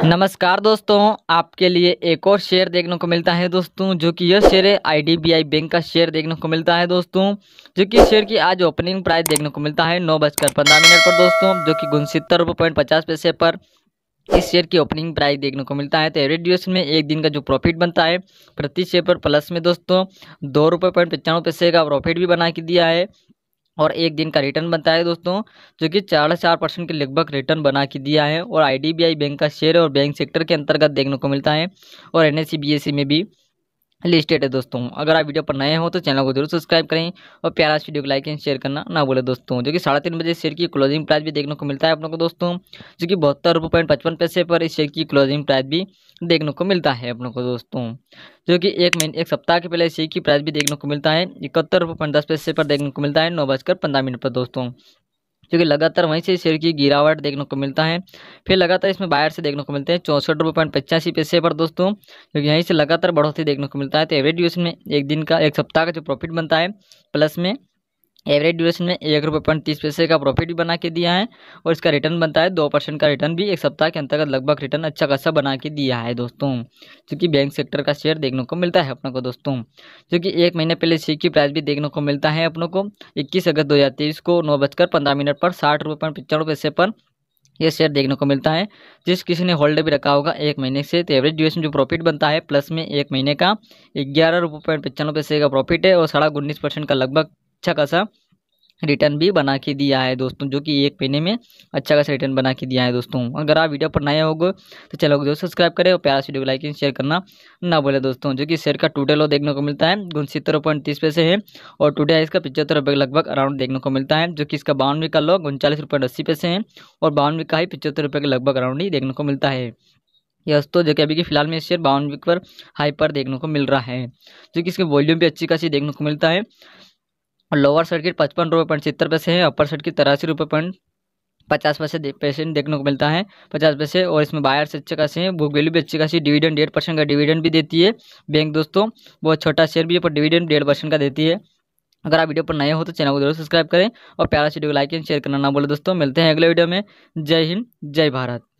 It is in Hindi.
नमस्कार दोस्तों आपके लिए एक और शेयर देखने को मिलता है दोस्तों जो कि यह शेयर है आईडीबीआई बैंक का शेयर देखने को मिलता है दोस्तों जो कि शेयर की आज ओपनिंग प्राइस देखने को मिलता है नौ बजकर पंद्रह मिनट पर दोस्तों जो कि गुनसितर रुपये पॉइंट पचास पैसे पर इस शेयर की ओपनिंग प्राइस देखने को मिलता है तो एवरेज ड्यूरेशन में एक दिन का जो प्रॉफिट बनता है प्रति शेयर पर प्लस में दोस्तों दो रुपये पॉइंट पचानवे पैसे का प्रॉफिट भी बना के दिया है और एक दिन का रिटर्न बनता है दोस्तों जो कि चार चार परसेंट के लगभग रिटर्न बना के दिया है और आईडीबीआई बैंक का शेयर और बैंक सेक्टर के अंतर्गत देखने को मिलता है और एनएससी बीएससी में भी लिस्टेड है दोस्तों अगर आप वीडियो पर नए हो तो चैनल को जरूर सब्सक्राइब करें और प्यारा इस वीडियो को लाइक एंड शेयर करना ना बोले दोस्तों जो कि साढ़े तीन बजे शेयर की क्लोजिंग प्राइस भी देखने को मिलता है लोगों को दोस्तों जो कि बहत्तर रुपये पॉइंट पचपन पैसे पर इस शेयर की क्लोजिंग प्राइस भी देखने को मिलता है अपनों को दोस्तों जो कि एक महीने एक सप्ताह के पहले शेयर की प्राइस भी देखने को मिलता है इकहत्तर रुपये पॉइंट दस पैसे पर देखने को मिलता है नौ बजकर पंद्रह मिनट पर दोस्तों क्योंकि लगातार वहीं से शेयर की गिरावट देखने को मिलता है फिर लगातार इसमें बायर से देखने को मिलते हैं चौंसठ रुपये पॉइंट पचासी पैसे पर दोस्तों क्योंकि यहीं से लगातार बढ़ोतरी देखने को मिलता है तो एवरेज ड्यूरेशन में एक दिन का एक सप्ताह का जो प्रॉफिट बनता है प्लस में एवरेज ड्यूरेशन में एक रुपये पॉइंट तीस पैसे का प्रॉफिट भी बना के दिया है और इसका रिटर्न बनता है दो परसेंट का रिटर्न भी एक सप्ताह के अंतर्गत लगभग रिटर्न अच्छा खासा बना के दिया है दोस्तों क्योंकि बैंक सेक्टर का शेयर देखने को मिलता है अपने को दोस्तों क्योंकि एक महीने पहले शेयर की प्राइस भी देखने को मिलता है अपनों को इक्कीस अगस्त दो को नौ बजकर पंद्रह मिनट पर साठ रुपये पॉइंट पचानवे पैसे पर ये शेयर देखने को मिलता है जिस किसी ने होल्ड भी रखा होगा एक महीने से तो एवरेज ड्यूरेशन जो प्रॉफिट बनता है प्लस में एक महीने का ग्यारह रुपये पॉइंट पचानवे पैसे का प्रॉफिट है और साढ़ा उन्नीस परसेंट का लगभग अच्छा खासा रिटर्न भी बना के दिया है दोस्तों जो कि एक महीने में अच्छा खासा रिटर्न बना के दिया है दोस्तों अगर आप वीडियो पर नए होगे तो चलो दोस्तों सब्सक्राइब करें और प्यारा वीडियो को लाइक एंड शेयर करना ना बोले दोस्तों जो कि शेयर का टोटल हो देखने को मिलता है उनसत्तर पॉइंट तीस पैसे है और टूटे इसका पचहत्तर रुपये लगभग अराउंड देखने को मिलता है जो कि इसका बानवे का लो उनचालीस रुपये अस्सी पैसे है और बानवे का ही पचहत्तर रुपये के लगभग अराउंड ही देखने को मिलता है यह दोस्तों जो कि अभी के फिलहाल में शेयर बावन पर हाई पर देखने को मिल रहा है जो कि इसके वॉल्यूम भी अच्छी खासी देखने को मिलता है और लोअर सर्किट पचपन रुपये पॉइंट सत्तर पैसे है अपर सर्किट तिरासी रुपये पॉइंट पचास पैसे पैसे देखने को मिलता है पचास पैसे और इसमें बायर्स अच्छे खासे हैं बुक वैल्यू भी अच्छी खासी डिविडेंड डेढ़ परसेंट का डिविडेंड भी देती है बैंक दोस्तों बहुत छोटा शेयर भी है पर डिविडेंड डेढ़ परसेंट का देती है अगर आप वीडियो पर नए हो तो चैनल को जरूर सब्सक्राइब करें और प्यारा वीडियो को लाइक एंड शेयर करना ना बोले दोस्तों मिलते हैं अगले वीडियो में जय हिंद जय भारत